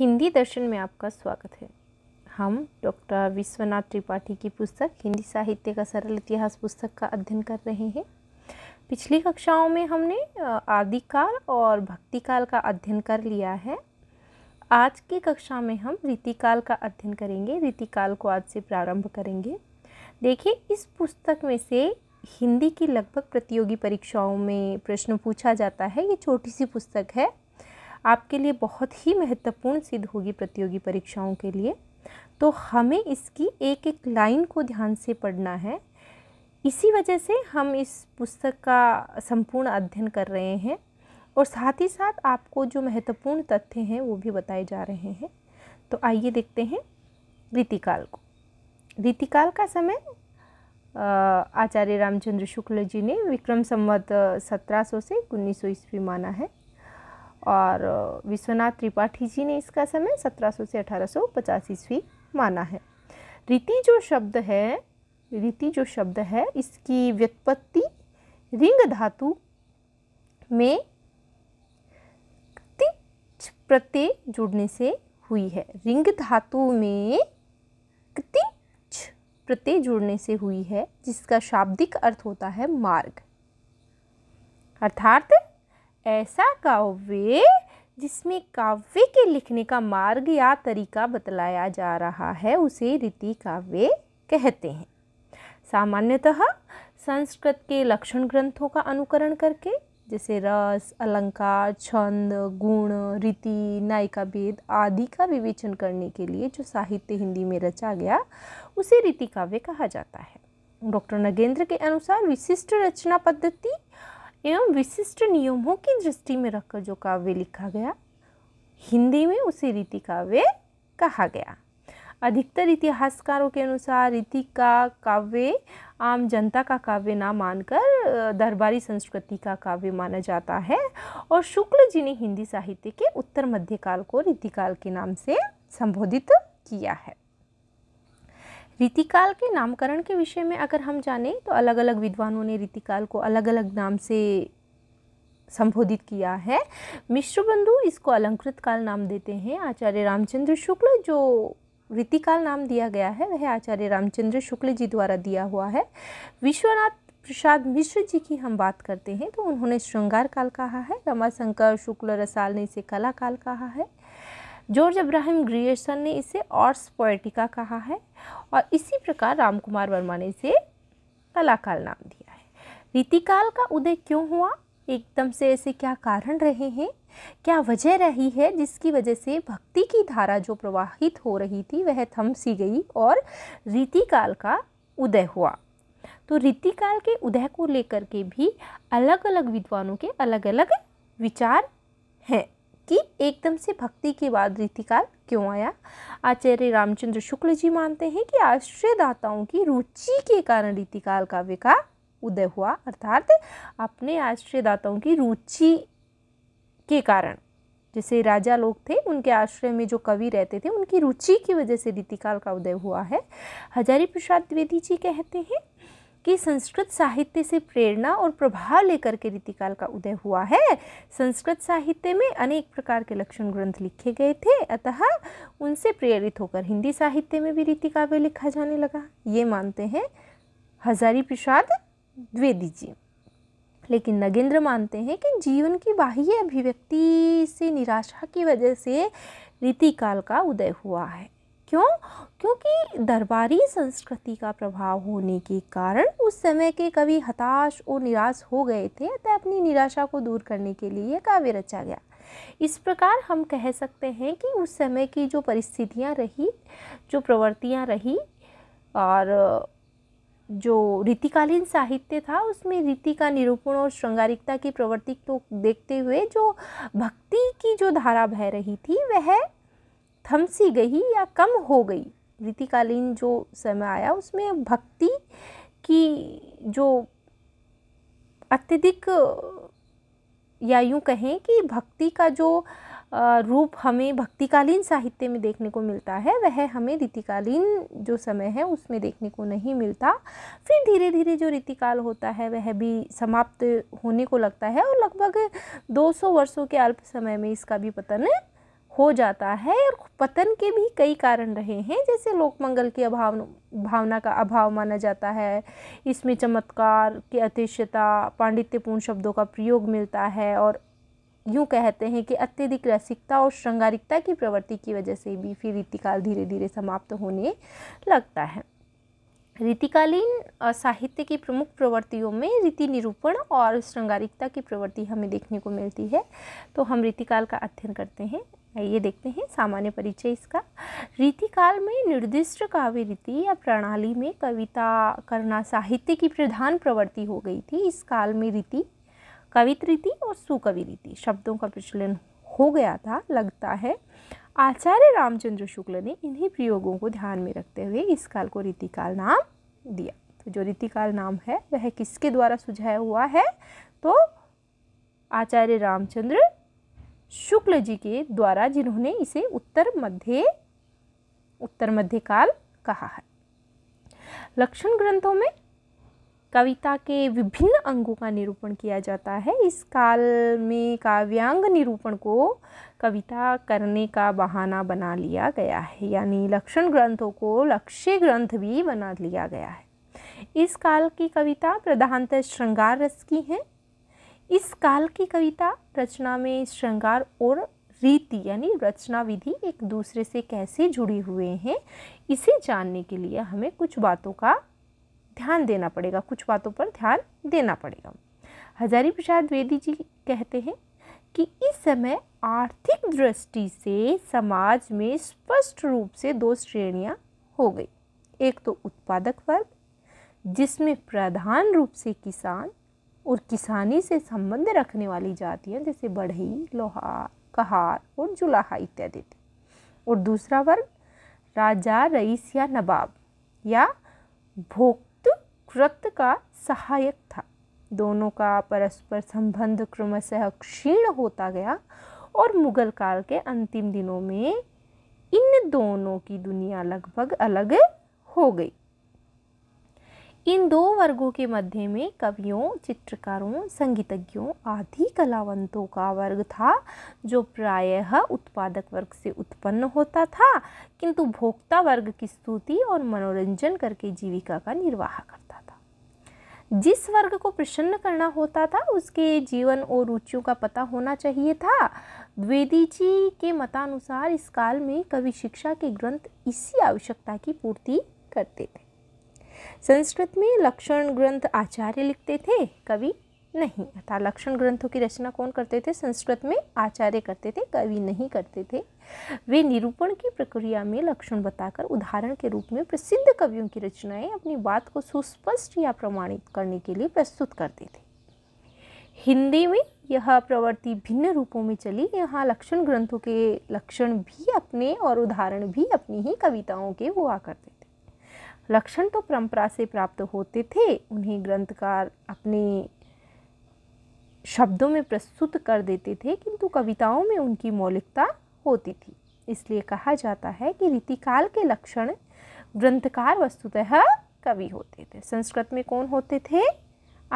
हिंदी दर्शन में आपका स्वागत है हम डॉक्टर विश्वनाथ त्रिपाठी की पुस्तक हिंदी साहित्य का सरल इतिहास पुस्तक का अध्ययन कर रहे हैं पिछली कक्षाओं में हमने आदिकाल और भक्तिकाल का अध्ययन कर लिया है आज की कक्षा में हम रीतिकाल का अध्ययन करेंगे रीतिकाल को आज से प्रारंभ करेंगे देखिए इस पुस्तक में से हिंदी की लगभग प्रतियोगी परीक्षाओं में प्रश्न पूछा जाता है ये छोटी सी पुस्तक है आपके लिए बहुत ही महत्वपूर्ण सिद्ध होगी प्रतियोगी परीक्षाओं के लिए तो हमें इसकी एक एक लाइन को ध्यान से पढ़ना है इसी वजह से हम इस पुस्तक का संपूर्ण अध्ययन कर रहे हैं और साथ ही साथ आपको जो महत्वपूर्ण तथ्य हैं वो भी बताए जा रहे हैं तो आइए देखते हैं रीतिकाल को रीतिकाल का समय आचार्य रामचंद्र शुक्ल जी ने विक्रम संवत 1700 से उन्नीस सौ ईस्वी माना है और विश्वनाथ त्रिपाठी जी ने इसका समय 1700 से अठारह ईस्वी माना है रीति जो शब्द है रीति जो शब्द है इसकी व्युत्पत्ति रिंग धातु में तिच प्रत्यय जुड़ने से हुई है रिंग धातु में तिच प्रत्यय जुड़ने से हुई है जिसका शाब्दिक अर्थ होता है मार्ग अर्थात ऐसा काव्य जिसमें काव्य के लिखने का मार्ग या तरीका बतलाया जा रहा है उसे रीति काव्य कहते हैं सामान्यतः संस्कृत के लक्षण ग्रंथों का अनुकरण करके जैसे रस अलंकार छंद गुण रीति नायिका भेद आदि का विवेचन करने के लिए जो साहित्य हिंदी में रचा गया उसे रीति काव्य कहा जाता है डॉक्टर नगेंद्र के अनुसार विशिष्ट रचना पद्धति एवं विशिष्ट नियमों की दृष्टि में रखकर जो काव्य लिखा गया हिंदी में उसे रीति काव्य कहा गया अधिकतर इतिहासकारों के अनुसार रीति का काव्य आम जनता का काव्य ना मानकर दरबारी संस्कृति का काव्य माना जाता है और शुक्ल जी ने हिंदी साहित्य के उत्तर मध्यकाल को रीतिकाल के नाम से संबोधित किया है रीतिकाल के नामकरण के विषय में अगर हम जानें तो अलग अलग विद्वानों ने रीतिकाल को अलग अलग नाम से संबोधित किया है मिश्र बंधु इसको अलंकृत काल नाम देते हैं आचार्य रामचंद्र शुक्ल जो रीतिकाल नाम दिया गया है वह आचार्य रामचंद्र शुक्ल जी द्वारा दिया हुआ है विश्वनाथ प्रसाद मिश्र जी की हम बात करते हैं तो उन्होंने श्रृंगार काल कहा है रमाशंकर शुक्ल रसाल ने इसे कला काल कहा है जॉर्ज अब्राहम ग्रियर्सन ने इसे ऑर्स पोएटिका कहा है और इसी प्रकार राम कुमार वर्मा ने इसे कलाकाल नाम दिया है रीतिकाल का उदय क्यों हुआ एकदम से ऐसे क्या कारण रहे हैं क्या वजह रही है जिसकी वजह से भक्ति की धारा जो प्रवाहित हो रही थी वह थम सी गई और रीतिकाल का उदय हुआ तो रीतिकाल के उदय को लेकर के भी अलग अलग विद्वानों के अलग अलग विचार हैं कि एकदम से भक्ति के बाद रीतिकाल क्यों आया आचार्य रामचंद्र शुक्ल जी मानते हैं कि आश्रयदाताओं की रुचि के कारण रीतिकाल का विकास उदय हुआ अर्थात अपने आश्रयदाताओं की रुचि के कारण जैसे राजा लोग थे उनके आश्रय में जो कवि रहते थे उनकी रुचि की वजह से रीतिकाल का उदय हुआ है हजारी प्रसाद द्विवेदी जी कहते हैं कि संस्कृत साहित्य से प्रेरणा और प्रभाव लेकर के रीतिकाल का उदय हुआ है संस्कृत साहित्य में अनेक प्रकार के लक्षण ग्रंथ लिखे गए थे अतः उनसे प्रेरित होकर हिंदी साहित्य में भी रीतिकाव्य लिखा जाने लगा ये मानते हैं हजारी प्रसाद द्विवेदी जी लेकिन नगेंद्र मानते हैं कि जीवन की बाह्य अभिव्यक्ति से निराशा की वजह से रीतिकाल का उदय हुआ है क्यों क्योंकि दरबारी संस्कृति का प्रभाव होने के कारण उस समय के कवि हताश और निराश हो गए थे अतः अपनी निराशा को दूर करने के लिए काव्य रचा गया इस प्रकार हम कह सकते हैं कि उस समय की जो परिस्थितियाँ रही जो प्रवृत्तियाँ रही और जो रीतिकालीन साहित्य था उसमें रीति का निरूपण और श्रृंगारिकता की प्रवृत्ति को तो देखते हुए जो भक्ति की जो धारा बह रही थी वह थम सी गई या कम हो गई रीतिकालीन जो समय आया उसमें भक्ति की जो अत्यधिक या यूँ कहें कि भक्ति का जो रूप हमें भक्तिकालीन साहित्य में देखने को मिलता है वह हमें रीतिकालीन जो समय है उसमें देखने को नहीं मिलता फिर धीरे धीरे जो रीतिकाल होता है वह भी समाप्त होने को लगता है और लगभग 200 वर्षों के अल्प समय में इसका भी पतन हो जाता है और पतन के भी कई कारण रहे हैं जैसे लोकमंगल की अभाव भावना का अभाव माना जाता है इसमें चमत्कार की अतिश्यता पांडित्यपूर्ण शब्दों का प्रयोग मिलता है और यूँ कहते हैं कि अत्यधिक रसिकता और श्रृंगारिकता की प्रवृत्ति की वजह से भी फिर रीतिकाल धीरे धीरे समाप्त होने लगता है रीतिकालीन साहित्य की प्रमुख प्रवृत्तियों में रीति निरूपण और श्रृंगारिकता की प्रवृत्ति हमें देखने को मिलती है तो हम रीतिकाल का अध्ययन करते हैं आइए देखते हैं सामान्य परिचय इसका रीतिकाल में निर्दिष्ट काव्य रीति या प्रणाली में कविता करना साहित्य की प्रधान प्रवृत्ति हो गई थी इस काल में रीति कवित रीति और सुकवि रीति शब्दों का प्रचलन हो गया था लगता है आचार्य रामचंद्र शुक्ल ने इन्हीं प्रयोगों को ध्यान में रखते हुए इस काल को रीतिकाल नाम दिया तो जो रीतिकाल नाम है वह किसके द्वारा सुझाया हुआ है तो आचार्य रामचंद्र शुक्ल जी के द्वारा जिन्होंने इसे उत्तर मध्य उत्तर मध्य काल कहा है लक्षण ग्रंथों में कविता के विभिन्न अंगों का निरूपण किया जाता है इस काल में काव्यांग निरूपण को कविता करने का बहाना बना लिया गया है यानी लक्षण ग्रंथों को लक्ष्य ग्रंथ भी बना लिया गया है इस काल की कविता प्रधानतः श्रृंगार रस की हैं इस काल की कविता रचना में श्रृंगार और रीति यानी रचना विधि एक दूसरे से कैसे जुड़े हुए हैं इसे जानने के लिए हमें कुछ बातों का ध्यान देना पड़ेगा कुछ बातों पर ध्यान देना पड़ेगा हजारी प्रसाद द्वेदी जी कहते हैं कि इस समय आर्थिक दृष्टि से समाज में स्पष्ट रूप से दो श्रेणियाँ हो गई एक तो उत्पादक वर्ग जिसमें प्रधान रूप से किसान और किसानी से संबंध रखने वाली जातियाँ जैसे बढ़ई लोहार कहार और जुलाहा इत्यादि थी और दूसरा वर्ग राजा रईस या नवाब या भोक्त कृत का सहायक था दोनों का परस्पर संबंध क्रमशः क्षीण होता गया और मुगल काल के अंतिम दिनों में इन दोनों की दुनिया लगभग अलग हो गई इन दो वर्गों के मध्य में कवियों चित्रकारों संगीतज्ञों आदि कलावंतों का वर्ग था जो प्रायः उत्पादक वर्ग से उत्पन्न होता था किंतु भोक्ता वर्ग की स्तुति और मनोरंजन करके जीविका का निर्वाह करता था जिस वर्ग को प्रसन्न करना होता था उसके जीवन और रुचियों का पता होना चाहिए था द्विवेदी जी के मतानुसार इस काल में कवि शिक्षा के ग्रंथ इसी आवश्यकता की पूर्ति करते थे संस्कृत में लक्षण ग्रंथ आचार्य लिखते थे कवि नहीं अर्थात लक्षण ग्रंथों की रचना कौन करते थे संस्कृत में आचार्य करते थे कवि नहीं करते थे वे निरूपण की प्रक्रिया में लक्षण बताकर उदाहरण के रूप में प्रसिद्ध कवियों की रचनाएं अपनी बात को सुस्पष्ट या प्रमाणित करने के लिए प्रस्तुत करते थे हिंदी में यह प्रवृत्ति भिन्न रूपों में चली यहाँ लक्षण ग्रंथों के लक्षण भी अपने और उदाहरण भी अपनी ही कविताओं के हुआ करते लक्षण तो परंपरा से प्राप्त होते थे उन्हें ग्रंथकार अपने शब्दों में प्रस्तुत कर देते थे किंतु कविताओं में उनकी मौलिकता होती थी इसलिए कहा जाता है कि रीतिकाल के लक्षण ग्रंथकार वस्तुतः कवि होते थे संस्कृत में कौन होते थे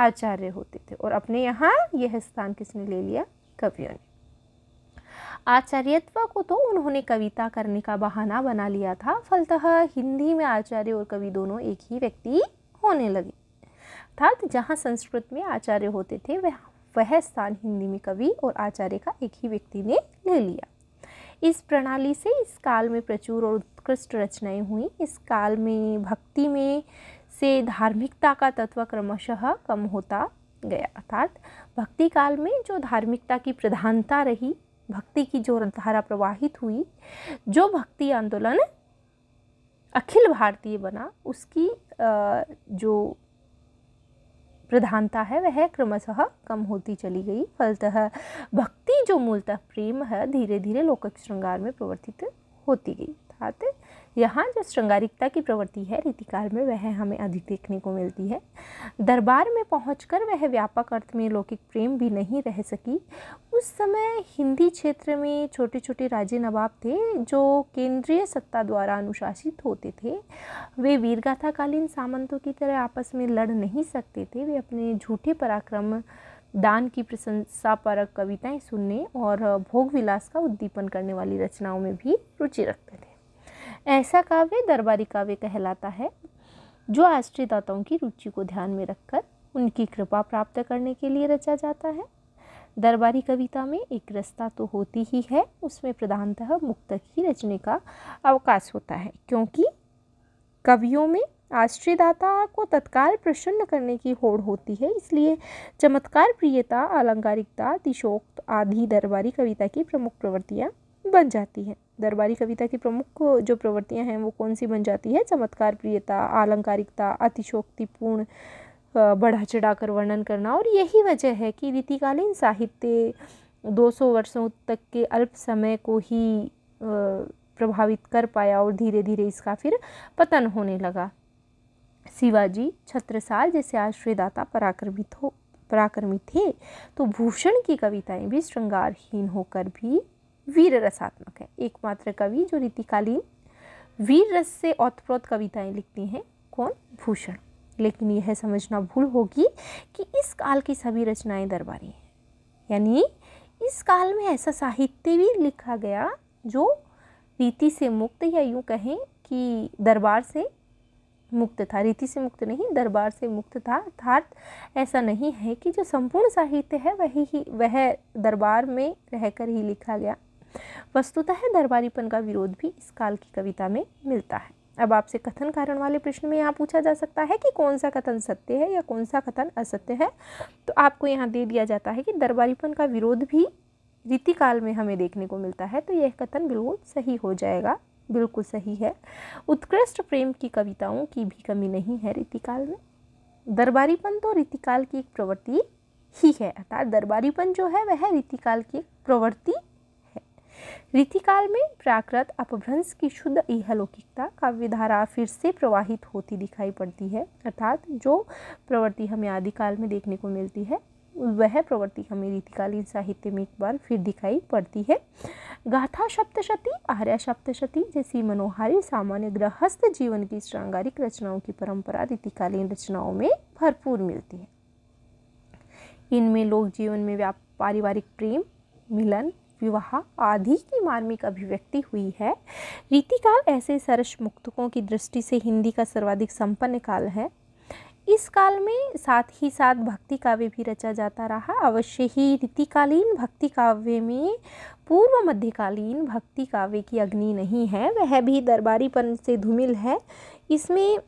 आचार्य होते थे और अपने यहाँ यह स्थान किसने ले लिया कवियों ने आचार्यत्व को तो उन्होंने कविता करने का बहाना बना लिया था फलतः हिंदी में आचार्य और कवि दोनों एक ही व्यक्ति होने लगे अर्थात जहाँ संस्कृत में आचार्य होते थे वह वह स्थान हिंदी में कवि और आचार्य का एक ही व्यक्ति ने ले लिया इस प्रणाली से इस काल में प्रचुर और उत्कृष्ट रचनाएं हुई इस काल में भक्ति में से धार्मिकता का तत्व क्रमशः कम होता गया अर्थात भक्ति काल में जो धार्मिकता की प्रधानता रही भक्ति की जो धारा प्रवाहित हुई जो भक्ति आंदोलन अखिल भारतीय बना उसकी जो प्रधानता है वह क्रमशः कम होती चली गई फलतः भक्ति जो मूलतः प्रेम है धीरे धीरे लोक श्रृंगार में प्रवर्तित होती गई अर्थात यहाँ जो श्रृंगारिकता की प्रवृत्ति है रीतिकाल में वह हमें अधिक देखने को मिलती है दरबार में पहुंचकर वह व्यापक अर्थ में लौकिक प्रेम भी नहीं रह सकी उस समय हिंदी क्षेत्र में छोटे छोटे राजे नवाब थे जो केंद्रीय सत्ता द्वारा अनुशासित होते थे वे वीरगाथाकालीन सामंतों की तरह आपस में लड़ नहीं सकते थे वे अपने झूठे पराक्रम दान की प्रशंसा पर कविताएं सुनने और भोग विलास का उद्दीपन करने वाली रचनाओं में भी रुचि रखते थे ऐसा काव्य दरबारी काव्य कहलाता है जो आश्रयदाताओं की रुचि को ध्यान में रखकर उनकी कृपा प्राप्त करने के लिए रचा जाता है दरबारी कविता में एक रस्ता तो होती ही है उसमें प्रधानतः मुक्तक ही रचने का अवकाश होता है क्योंकि कवियों में आश्रयदाता को तत्काल प्रसन्न करने की होड़ होती है इसलिए चमत्कार प्रियता अलंकारिकता दिशोक्त आदि दरबारी कविता की प्रमुख प्रवृत्तियाँ बन जाती है दरबारी कविता की प्रमुख जो प्रवृत्तियां हैं वो कौन सी बन जाती है चमत्कार प्रियता आलंकारिकता अतिशोक्तिपूर्ण बढ़ा चढ़ा कर वर्णन करना और यही वजह है कि रीतिकालीन साहित्य 200 वर्षों तक के अल्प समय को ही प्रभावित कर पाया और धीरे धीरे इसका फिर पतन होने लगा शिवाजी छत्रसाल जैसे आश्रयदाता पराक्रमित हो पराक्रमी थे तो भूषण की कविताएं भी श्रृंगारहीन होकर भी वीर रसात्मक है एकमात्र कवि जो रीतिकालीन वीर रस से औतप्रोत कविताएं लिखती हैं कौन भूषण लेकिन यह समझना भूल होगी कि इस काल की सभी रचनाएं दरबारी हैं यानी इस काल में ऐसा साहित्य भी लिखा गया जो रीति से मुक्त या यूँ कहें कि दरबार से मुक्त था रीति से मुक्त नहीं दरबार से मुक्त था अर्थात ऐसा नहीं है कि जो संपूर्ण साहित्य है वही ही वह दरबार में रहकर ही लिखा गया वस्तुतः दरबारीपन का विरोध भी इस काल की कविता में मिलता है अब आपसे कथन कारण वाले प्रश्न में यहाँ पूछा जा सकता है कि कौन सा कथन सत्य है या कौन सा कथन असत्य है तो आपको यहाँ दे दिया जाता है कि दरबारीपन का विरोध भी रीति काल में हमें देखने को मिलता है तो यह कथन बिल्कुल सही हो जाएगा बिल्कुल सही है उत्कृष्ट प्रेम की कविताओं की भी कमी नहीं है रीतिकाल में दरबारीपन तो रीतिकाल की एक प्रवृत्ति ही है अर्थात दरबारीपन जो है वह रीतिकाल की एक प्रवृत्ति रीतिकाल में प्राकृत अपभ्रंश की शुद्ध इहलौकिकता विधारा फिर से प्रवाहित होती दिखाई पड़ती है अर्थात जो प्रवृत्ति हमें आदिकाल में देखने को मिलती है वह प्रवृत्ति हमें रीतिकालीन साहित्य में एक बार फिर दिखाई पड़ती है गाथा सप्तशती आर्य सप्तशती जैसी मनोहारी सामान्य गृहस्थ जीवन की श्रृंगारिक रचनाओं की परंपरा रीतिकालीन रचनाओं में भरपूर मिलती है इनमें लोक जीवन में पारिवारिक प्रेम मिलन विवाह आदि की मार्मिक अभिव्यक्ति हुई है रीतिकाल ऐसे सरस मुक्तकों की दृष्टि से हिंदी का सर्वाधिक संपन्न काल है इस काल में साथ ही साथ भक्ति काव्य भी रचा जाता रहा अवश्य ही रीतिकालीन भक्ति काव्य में पूर्व मध्यकालीन भक्ति काव्य की अग्नि नहीं है वह भी दरबारीपन से धूमिल है इसमें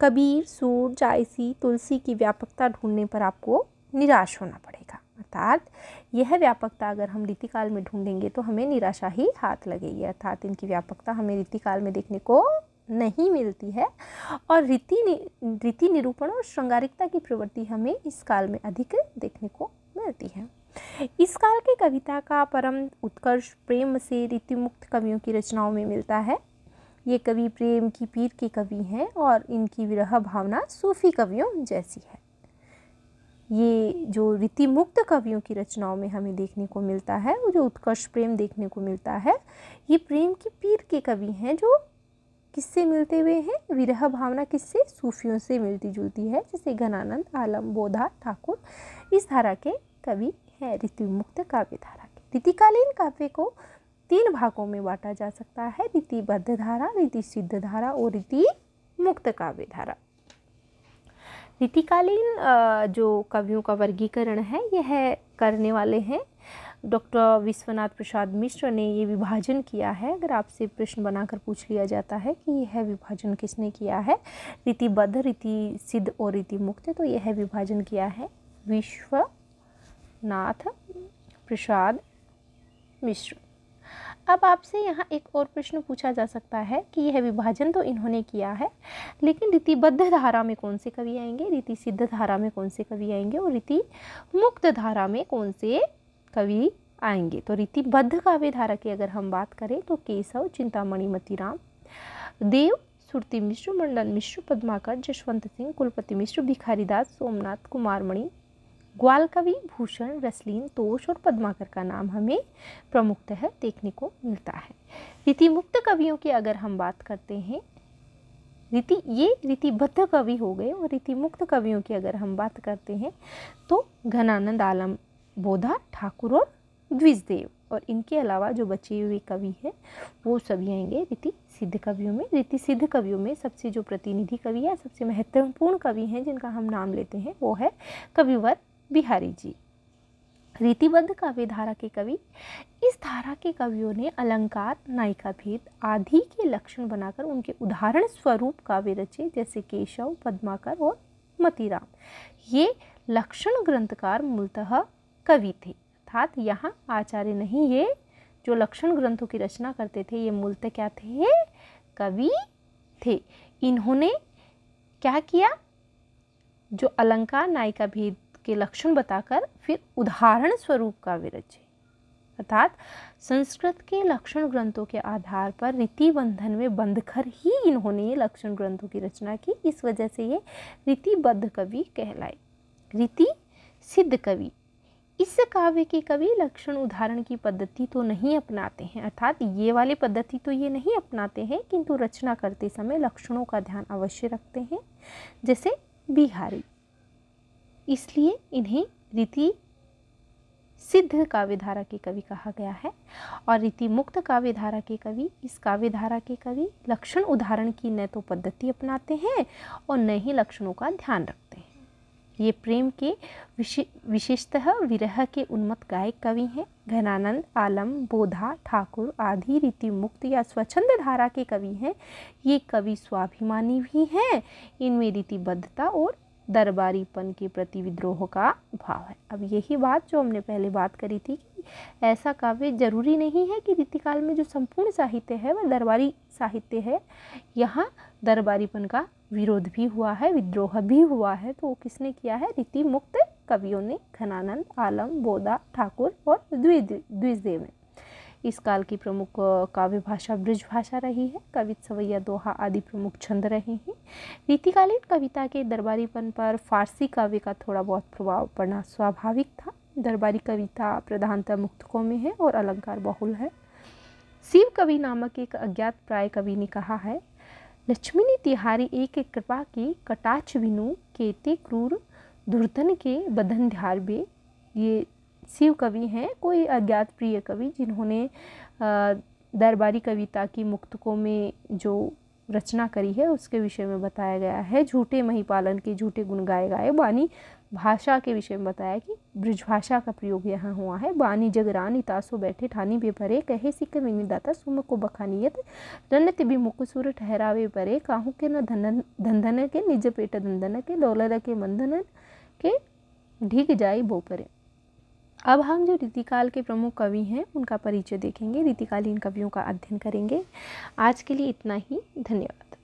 कबीर सूर जायसी तुलसी की व्यापकता ढूंढने पर आपको निराश होना पड़ेगा अर्थात यह व्यापकता अगर हम रीतिकाल में ढूंढेंगे तो हमें निराशा ही हाथ लगेगी अर्थात इनकी व्यापकता हमें रीतिकाल में देखने को नहीं मिलती है और रीति नि, रीति निरूपण और श्रृंगारिकता की प्रवृत्ति हमें इस काल में अधिक देखने को मिलती है इस काल के कविता का परम उत्कर्ष प्रेम से रीतिमुक्त कवियों की रचनाओं में मिलता है ये कवि प्रेम की पीर के कवि हैं और इनकी विरह भावना सूफी कवियों जैसी है ये जो रीति मुक्त कवियों की रचनाओं में हमें देखने को मिलता है वो जो उत्कर्ष प्रेम देखने को मिलता है ये प्रेम की पीर के कवि हैं जो किससे मिलते हुए हैं विरह भावना किससे सूफियों से मिलती जुलती है जैसे घनानंद आलम बोधा ठाकुर इस धारा के कवि हैं ऋतुमुक्त काव्य धारा के रीतिकालीन काव्य को तीन भागों में बांटा जा सकता है रीतिबद्ध धारा रीति सिद्ध धारा और रीति मुक्त काव्य धारा नीतिकालीन जो कवियों का वर्गीकरण है यह करने वाले हैं डॉक्टर विश्वनाथ प्रसाद मिश्र ने ये विभाजन किया है अगर आपसे प्रश्न बनाकर पूछ लिया जाता है कि यह विभाजन किसने किया है रीतिबद्ध रीति सिद्ध और रीति मुक्त तो यह विभाजन किया है विश्वनाथ प्रसाद मिश्र अब आपसे यहाँ एक और प्रश्न पूछा जा सकता है कि यह विभाजन तो इन्होंने किया है लेकिन रीतिबद्ध धारा में कौन से कवि आएंगे रीति सिद्ध धारा में कौन से कवि आएंगे और रीति मुक्त धारा में कौन से कवि आएंगे तो रीतिबद्ध काव्य धारा की अगर हम बात करें तो केशव चिंतामणि मतीराम देव सुरती मिश्र मंडन मिश्र पद्माकर जशवंत सिंह कुलपति मिश्र भिखारीदास सोमनाथ कुमारमणि ग्वालकवि भूषण रसलीन तोष और पद्माकर का नाम हमें प्रमुखतः देखने को मिलता है रीतिमुक्त कवियों की अगर हम बात करते हैं रीति ये रीतिबद्ध कवि हो गए और रीतिमुक्त कवियों की अगर हम बात करते हैं तो घनानंद आलम बोधा ठाकुर और द्विजदेव और इनके अलावा जो बचे हुए कवि हैं वो सभी आएंगे रीति सिद्ध कवियों में रीति सिद्ध कवियों में सबसे जो प्रतिनिधि कवि है सबसे महत्वपूर्ण कवि हैं जिनका हम नाम लेते हैं वो है कविवर बिहारी जी रीतिबद्ध काव्य धारा के कवि इस धारा के कवियों ने अलंकार नायिका भेद आदि के लक्षण बनाकर उनके उदाहरण स्वरूप काव्य रचे जैसे केशव पद्माकर और मतीराम ये लक्षण ग्रंथकार मूलतः कवि थे अर्थात यहाँ आचार्य नहीं ये जो लक्षण ग्रंथों की रचना करते थे ये मूलतः क्या थे कवि थे इन्होंने क्या किया जो अलंकार नायिका भेद के लक्षण बताकर फिर उदाहरण स्वरूप का विरचे अर्थात संस्कृत के लक्षण ग्रंथों के आधार पर रीति बंधन में बंधकर ही इन्होंने ये लक्षण ग्रंथों की रचना की इस वजह से ये रीतिबद्ध कवि कहलाए रीति सिद्ध कवि इस काव्य के कवि लक्षण उदाहरण की पद्धति तो नहीं अपनाते हैं अर्थात ये वाली पद्धति तो ये नहीं अपनाते हैं किंतु रचना करते समय लक्षणों का ध्यान अवश्य रखते हैं जैसे बिहारी इसलिए इन्हें रीति सिद्ध काव्यधारा के कवि कहा गया है और रीति मुक्त काव्यधारा के कवि इस काव्यधारा के कवि लक्षण उदाहरण की न तो पद्धति अपनाते हैं और न ही लक्षणों का ध्यान रखते हैं ये प्रेम के विशे विशेषतः विरह के उन्मत्त गायक कवि हैं घनानंद आलम बोधा ठाकुर आदि रीति मुक्त या स्वच्छंद धारा के कवि हैं ये कवि स्वाभिमानी भी हैं इनमें रीतिबद्धता और दरबारीपन के प्रति विद्रोह का भाव है अब यही बात जो हमने पहले बात करी थी कि ऐसा काव्य जरूरी नहीं है कि रीतिकाल में जो संपूर्ण साहित्य है वह दरबारी साहित्य है यहाँ दरबारीपन का विरोध भी हुआ है विद्रोह भी हुआ है तो वो किसने किया है रीति मुक्त कवियों ने घनानंद आलम बोधा ठाकुर और द्विजदेव ने इस काल की प्रमुख काव्य भाषा ब्रज भाषा रही है कवित सवैया दोहा आदि प्रमुख छंद रहे हैं रीतिकालीन कविता के दरबारीपन पर फारसी काव्य का थोड़ा बहुत प्रभाव पड़ना स्वाभाविक था दरबारी कविता प्रधानतः मुक्तकों में है और अलंकार बहुल है शिव कवि नामक एक अज्ञात प्राय कवि ने कहा है लक्ष्मी ने तिहारी एक कृपा की कटाच विनु केते क्रूर दुर्धन के बदन ध्यार बे ये शिव कवि हैं कोई अज्ञात प्रिय कवि जिन्होंने दरबारी कविता की मुक्तकों में जो रचना करी है उसके विषय में बताया गया है झूठे महीपालन के झूठे गुण गाए गाए वानी भाषा के विषय में बताया कि भाषा का प्रयोग यहाँ हुआ है बानी जगरानी तासो बैठे ठानी बे परे कहे सिख दाता सुम को बखानियत रनत भी मुकुसुर ठहरावे परे काहू के न धन धंधन के निज पेट धंधन के लौलर के मंधन के ढिग जाए बो परे अब हम जो रीतिकाल के प्रमुख कवि हैं उनका परिचय देखेंगे रीतिकालीन कवियों का अध्ययन करेंगे आज के लिए इतना ही धन्यवाद